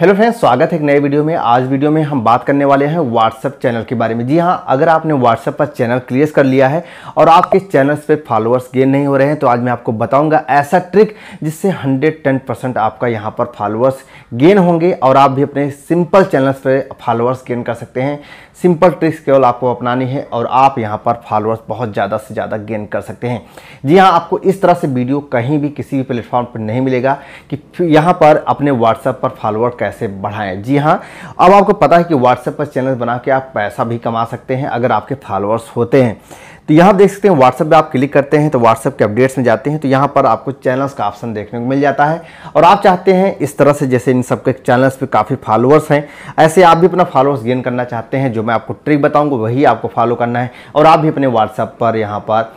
hello friends स्वागत है एक नए वीडियो में आज वीडियो में हम बात करने वाले हैं व्हाट्सअप चैनल के बारे में जी हाँ अगर आपने व्हाट्सअप पर चैनल क्रिएट कर लिया है और आपके चैनल्स पे फॉलोअर्स गेन नहीं हो रहे हैं तो आज मैं आपको बताऊंगा ऐसा ट्रिक जिससे 110 परसेंट आपका यहाँ पर फॉलोअर्स गेन होंगे और आप भी अपने सिंपल चैनल्स पर फॉलोअर्स गेन कर सकते हैं सिंपल ट्रिक्स केवल आपको अपनानी है और आप यहाँ पर फॉलोअर्स बहुत ज़्यादा से ज़्यादा गेन कर सकते हैं जी हाँ आपको इस तरह से वीडियो कहीं भी किसी भी प्लेटफॉर्म पर नहीं मिलेगा कि यहाँ पर अपने व्हाट्सएप पर फॉलोअर पैसे बढ़ाएं जी हाँ अब आपको पता है कि व्हाट्सएप पर चैनल बना के आप पैसा भी कमा सकते हैं अगर आपके फॉलोअर्स होते हैं तो यहाँ देख सकते हैं व्हाट्सएप पे आप क्लिक करते हैं तो व्हाट्सएप के अपडेट्स में जाते हैं तो यहाँ पर आपको चैनल्स का ऑप्शन देखने को मिल जाता है और आप चाहते हैं इस तरह से जैसे इन सबके चैनल्स पे काफ़ी फॉलोअर्स हैं ऐसे आप भी अपना फॉलोअर्स गेन करना चाहते हैं जो मैं आपको ट्रिक बताऊँगा वही आपको फॉलो करना है और आप भी अपने व्हाट्सएप पर यहाँ पर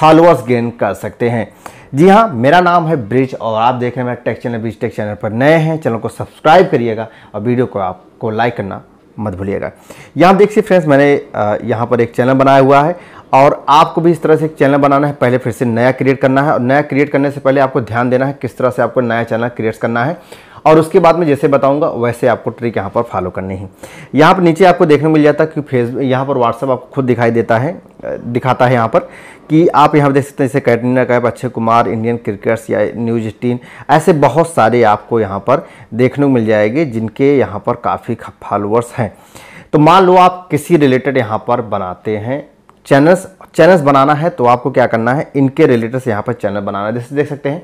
फॉलोअर्स गेन कर सकते हैं जी हाँ मेरा नाम है ब्रिज और आप देख रहे हैं tech channel bridge tech channel पर नए हैं चैनल को सब्सक्राइब करिएगा और वीडियो को आपको लाइक करना मत भूलिएगा यहाँ देखिए फ्रेंड्स मैंने यहाँ पर एक चैनल बनाया हुआ है और आपको भी इस तरह से एक चैनल बनाना है पहले फिर से नया क्रिएट करना है और नया क्रिएट करने से पहले आपको ध्यान देना है किस तरह से आपको नया चैनल क्रिएट करना है और उसके बाद में जैसे बताऊंगा वैसे आपको ट्रिक यहाँ पर फॉलो करनी है यहाँ पर नीचे आपको देखने मिल जाता है कि फेस यहाँ पर व्हाट्सअप आपको खुद दिखाई देता है दिखाता है यहाँ पर कि आप यहाँ पर देख सकते हैं जैसे कैटरीना कैप अक्षय कुमार इंडियन क्रिकेटर्स या न्यूज एटीन ऐसे बहुत सारे आपको यहाँ पर देखने को मिल जाएंगे जिनके यहाँ पर काफ़ी फॉलोअर्स हैं तो मान लो आप किसी रिलेटेड यहाँ पर बनाते हैं चैनल्स चैनल्स बनाना है तो आपको क्या करना है इनके रिलेटेड से यहाँ पर चैनल बनाना है जैसे देख सकते हैं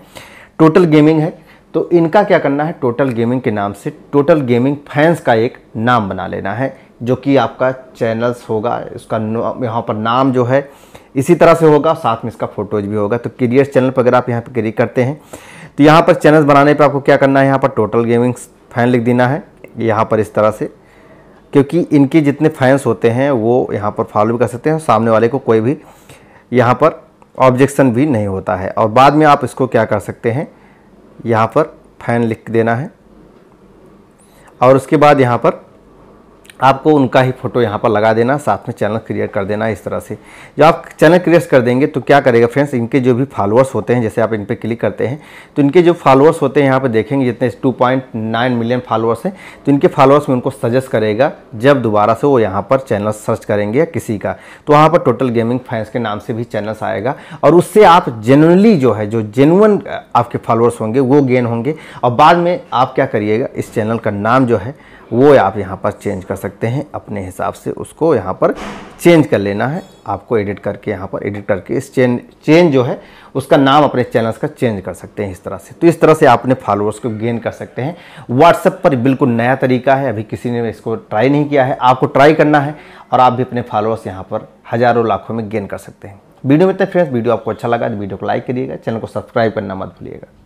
टोटल गेमिंग है तो इनका क्या करना है टोटल गेमिंग के नाम से टोटल गेमिंग फैंस का एक नाम बना लेना है जो कि आपका चैनल्स होगा उसका यहाँ पर नाम जो है इसी तरह से होगा साथ में इसका फोटोज भी होगा तो क्रिएट चैनल पर अगर आप यहाँ पर क्रिएट करते हैं तो यहाँ पर चैनल्स बनाने पर आपको क्या करना है यहाँ पर टोटल गेमिंग फैन लिख देना है यहाँ पर इस तरह से क्योंकि इनके जितने फैंस होते हैं वो यहाँ पर फॉलो भी कर सकते हैं सामने वाले को कोई भी यहाँ पर ऑब्जेक्शन भी नहीं होता है और बाद में आप इसको क्या कर सकते हैं यहाँ पर फैन लिख देना है और उसके बाद यहाँ पर आपको उनका ही फोटो यहाँ पर लगा देना साथ में चैनल क्रिएट कर देना इस तरह से जब आप चैनल क्रिएट कर देंगे तो क्या करेगा फ्रेंड्स इनके जो भी फॉलोअर्स होते हैं जैसे आप इन पर क्लिक करते हैं तो इनके जो फॉलोअर्स होते हैं यहाँ पर देखेंगे जितने 2.9 मिलियन फॉलोअर्स हैं तो इनके फॉलोअर्स में उनको सजेस्ट करेगा जब दोबारा से वो यहाँ पर चैनल सर्च करेंगे या किसी का तो वहाँ पर टोटल गेमिंग फैंस के नाम से भी चैनल्स आएगा और उससे आप जेनुअनली जो है जो जेनुअन आपके फॉलोअर्स होंगे वो गेन होंगे और बाद में आप क्या करिएगा इस चैनल का नाम जो है वो आप यहाँ पर चेंज कर सकते सकते हैं अपने हिसाब से उसको यहाँ पर चेंज कर लेना है आपको एडिट करके यहाँ पर एडिट करके इस चेंज चेंज जो है उसका नाम अपने चैनल्स का चेंज कर सकते हैं इस तरह से तो इस तरह से आप अपने फॉलोअर्स को गेन कर सकते हैं व्हाट्सएप पर बिल्कुल नया तरीका है अभी किसी ने इसको ट्राई नहीं किया है आपको ट्राई करना है और आप भी अपने फॉलोअर्स यहाँ पर हज़ारों लाखों में गेन कर सकते हैं वीडियो में फ्रेंड्स वीडियो आपको अच्छा लगा तो वीडियो को लाइक करिएगा चैनल को सब्सक्राइब करना मत भूलिएगा